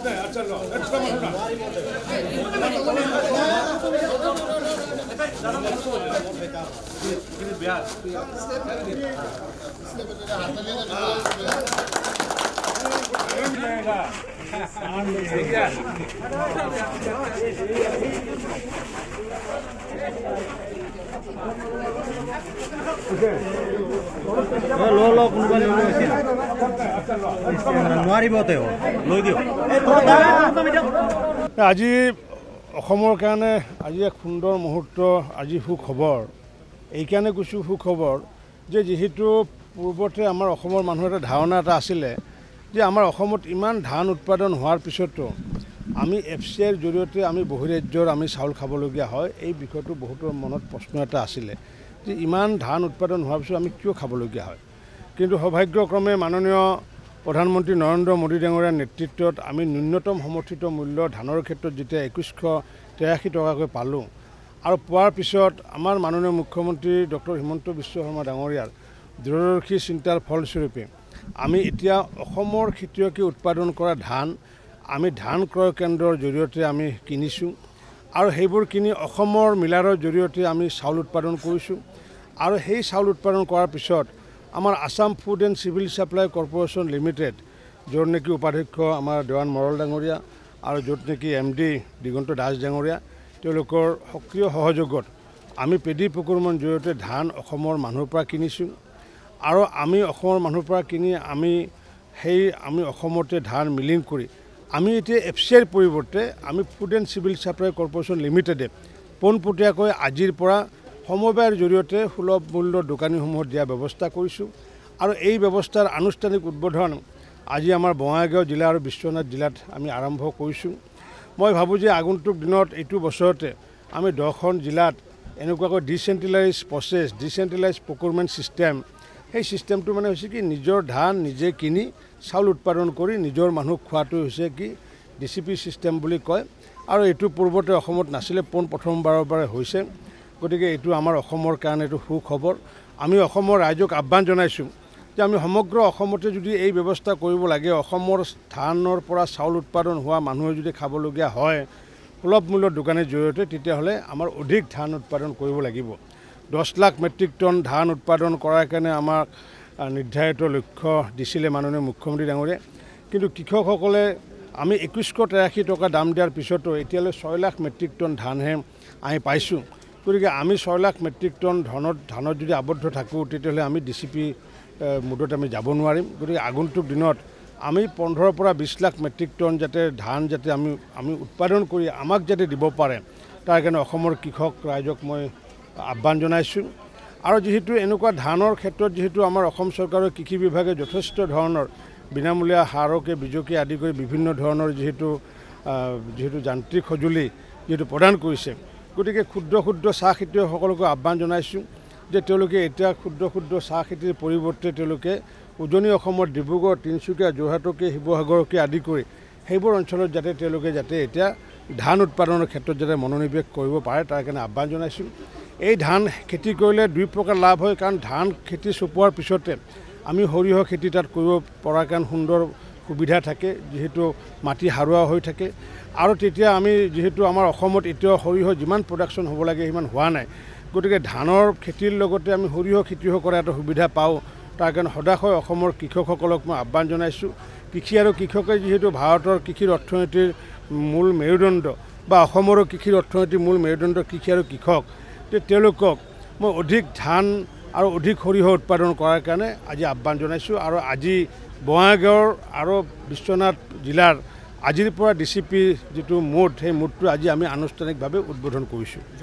सकते हैं चलो अच्छा एक्स्ट्रा हाँ। जाएगा हाँ। আজি অসমৰ কাৰণে আজি এক সুন্দৰ মুহূৰ্ত আজি সুখবৰ এইকাৰণে কৈছোঁ সুখবৰ যে যিহেতু পূৰ্বতে আমাৰ অসমৰ মানুহৰ এটা ধাৰণা এটা আছিলে যে আমাৰ অসমত ইমান ধান উৎপাদন হোৱাৰ পিছতো আমি এফ চি আইৰ জৰিয়তে আমি ৰাজ্যৰ আমি চাউল খাবলগীয়া হয় এই বিষয়টো বহুতৰ মনত প্ৰশ্ন এটা আছিলে যে ইমান ধান উৎপাদন হোৱাৰ পিছত আমি কিয় খাবলগীয়া হয় কিন্তু সৌভাগ্যক্ৰমে মাননীয় প্ৰধানমন্ত্ৰী নৰেন্দ্ৰ মোদী ডাঙৰীয়াৰ নেতৃত্বত আমি ন্যূনতম সমৰ্থিত মূল্য ধানৰ ক্ষেত্ৰত যেতিয়া একৈছশ তিৰাশী টকাকৈ পালোঁ আৰু পোৱাৰ পিছত আমাৰ মাননীয় মুখ্যমন্ত্ৰী ডক্টৰ হিমন্ত বিশ্ব শৰ্মা ডাঙৰীয়াৰ দূৰদৰ্শী চিন্তাৰ ফলস্বৰূপে আমি এতিয়া অসমৰ খেতিয়কে উৎপাদন কৰা ধান আমি ধান ক্ৰয় কেন্দ্ৰৰ জৰিয়তে আমি কিনিছোঁ আৰু সেইবোৰ কিনি অসমৰ মিলাৰৰ জৰিয়তে আমি চাউল উৎপাদন কৰিছোঁ আৰু সেই চাউল উৎপাদন কৰাৰ পিছত আমাৰ Assam food and civil supply corporation limited য'ত নেকি উপাধ্যক্ষ আমাৰ দেৱান মৰল ডাঙৰীয়া আৰু য'ত নেকি এম ডি দিগন্ত দাস ডাঙৰীয়া তেওঁলোকৰ সক্ৰিয় সহযোগত আমি পেডি পকুৰমন জৰিয়তে ধান অসমৰ মানুহৰ পৰা কিনিছোঁ আৰু আমি অসমৰ মানুহৰ পৰা কিনি আমি সেই আমি অসমতে ধান মিলিং কৰি আমি এতিয়া এফ চি আইৰ পৰিৱৰ্তে আমি food and civil supply corporation লিমিটেডে পোনপটীয়াকৈ আজিৰ পৰা সমবায়ৰ জৰিয়তে সুলভ মূল্যৰ দোকানীসমূহত দিয়াৰ ব্যৱস্থা কৰিছোঁ আৰু এই ব্যৱস্থাৰ আনুষ্ঠানিক উদ্বোধন আজি আমাৰ বঙাইগাঁও জিলা আৰু বিশ্বনাথ জিলাত আমি আৰম্ভ কৰিছোঁ মই ভাবোঁ যে আগন্তুক দিনত এইটো বছৰতে আমি দহখন জিলাত এনেকুৱাকৈ decentralize process decentralize procurement system সেই চিষ্টেমটো মানে হৈছে কি নিজৰ ধান নিজে কিনি চাউল উৎপাদন কৰি নিজৰ মানুহক খোৱাটো হৈছে কি ডি চি পি চিষ্টেম বুলি কয় আৰু এইটো পূৰ্বতে অসমত নাছিলে পোন প্ৰথমবাৰৰ পৰাই হৈছে গতিকে এইটো আমাৰ অসমৰ কাৰণে এইটো সুখবৰ আমি অসমৰ ৰাইজক আহ্বান জনাইছোঁ যে আমি সমগ্ৰ অসমতে যদি এই ব্যৱস্থা কৰিব লাগে অসমৰ ধানৰ পৰা চাউল উৎপাদন হোৱা মানুহে যদি খাবলগীয়া হয় সুলভ মূল্যৰ দোকানৰ জৰিয়তে তেতিয়াহ'লে আমাৰ অধিক ধান উৎপাদন কৰিব লাগিব দহ লাখ মেট্ৰিক টন ধান উৎপাদন কৰাৰ কাৰণে আমাক নিৰ্ধাৰিত লক্ষ্য দিছিলে মাননীয় মুখ্যমন্ত্ৰী ডাঙৰিয়া কিন্তু কৃষকসকলে আমি একৈছশ তেৰাশী টকা দাম দিয়াৰ পিছতো এতিয়ালৈ ছয় লাখ মেট্ৰিক টন ধানহে আমি পাইছোঁ গতিকে আমি ছয় লাখ মেট্ৰিক টন ধনত ধানত যদি আবদ্ধ থাকোঁ তেতিয়াহ'লে আমি ডি চি পি মুদত আমি যাব নোৱাৰিম গতিকে আগন্তুক দিনত আমি পোন্ধৰৰ পৰা বিছ লাখ মেট্ৰিক টন যাতে ধান যাতে আমি আমি উৎপাদন কৰি আমাক যাতে দিব পাৰে তাৰ কাৰণে অসমৰ কৃষক ৰাইজক মই আহ্বান জনাইছোঁ আৰু যিহেতু এনেকুৱা ধানৰ ক্ষেত্ৰত যিহেতু আমাৰ অসম চৰকাৰৰ কৃষি বিভাগে যথেষ্ট ধৰণৰ বিনামূলীয়া সাৰকে বিজুকী আদি কৰি বিভিন্ন ধৰণৰ যিহেতু যিহেতু যান্ত্ৰিক সঁজুলি যিহেতু প্ৰদান কৰিছে গতিকে ক্ষুদ্ৰ ক্ষুদ্ৰ চাহ খেতিয়কসকলকো আহ্বান জনাইছোঁ যে তেওঁলোকে এতিয়া ক্ষুদ্ৰ ক্ষুদ্ৰ চাহ খেতিৰ পৰিৱৰ্তে তেওঁলোকে উজনি অসমৰ ডিব্ৰুগড় তিনিচুকীয়া যোৰহাটকে শিৱসাগৰকে আদি কৰি সেইবোৰ অঞ্চলত যাতে তেওঁলোকে যাতে এতিয়া ধান উৎপাদনৰ ক্ষেত্ৰত যাতে মনোনিৱেশ কৰিব পাৰে তাৰ কাৰণে আহ্বান জনাইছোঁ এই ধান খেতি কৰিলে দুই প্ৰকাৰ লাভ হয় কাৰণ ধান খেতি চপোৱাৰ পিছতে আমি সৰিয়হ খেতি তাত কৰিব পৰা কাৰণ সুন্দৰ সুবিধা থাকে যিহেতু মাটি সাৰুৱা হৈ থাকে আৰু তেতিয়া আমি যিহেতু আমাৰ অসমত এতিয়াও সৰিয়হ যিমান প্ৰডাকশ্যন হ'ব লাগে সিমান হোৱা নাই গতিকে ধানৰ খেতিৰ লগতে আমি সৰিয়হ খেতিও কৰা এটা সুবিধা পাওঁ তাৰ কাৰণে সদাশয় অসমৰ কৃষকসকলক মই আহ্বান জনাইছোঁ কৃষি আৰু কৃষকে যিহেতু ভাৰতৰ কৃষিৰ অৰ্থনীতিৰ মূল মেৰুদণ্ড বা অসমৰো কৃষিৰ অৰ্থনীতিৰ মূল মেৰুদণ্ড কৃষি আৰু কৃষক তেওঁলোকক মই অধিক ধান আৰু অধিক সৰিয়হ উৎপাদন কৰাৰ কাৰণে আজি আহ্বান জনাইছোঁ আৰু আজি বঙাইগাঁৱৰ আৰু বিশ্বনাথ জিলাৰ আজিৰ পৰা ডি চি পিৰ যিটো মুঠ সেই মুঠটো আজি আমি আনুষ্ঠানিকভাৱে উদ্বোধন কৰিছোঁ